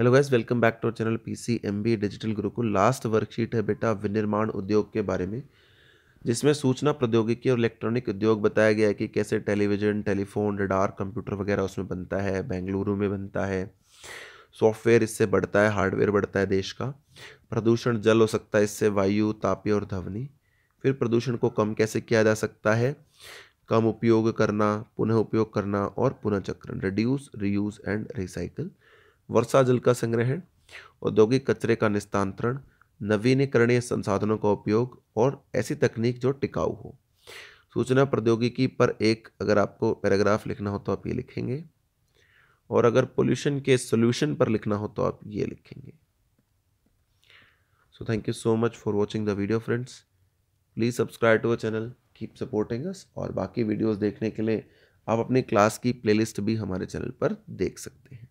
hello guys welcome back to channel PCMB digital को last worksheet है बेटा विनिर्माण उद्योग के बारे में जिसमें सूचना प्रौद्योगिकी और इलेक्ट्रॉनिक उद्योग बताया गया है कि कैसे टेलीविज़न टेलीफोन रडार कंप्यूटर वगैरह उसमें बनता है बेंगलुरु में बनता है सॉफ्टवेयर इससे बढ़ता है हार्डवेयर बढ़ता है देश का प्रदूषण जल हो सकता है इससे वायु तापी और ध्वनि फिर प्रदूषण को कम कैसे किया जा सकता है कम उपयोग करना पुनः उपयोग करना और पुनः चक्रण रिड्यूस रीयूज एंड रिसाइकल वर्षा जल का संग्रहण औद्योगिक कचरे का निस्तांतरण नवीनीकरणीय संसाधनों का उपयोग और ऐसी तकनीक जो टिकाऊ हो सूचना प्रौद्योगिकी पर एक अगर आपको पैराग्राफ लिखना हो तो आप ये लिखेंगे और अगर पोल्यूशन के सोल्यूशन पर लिखना हो तो आप ये लिखेंगे so thank you so much for watching the video friends please subscribe to our channel keep supporting us और बाकी वीडियोस देखने के लिए आप अपनी क्लास की प्लेलिस्ट भी हमारे चैनल पर देख सकते हैं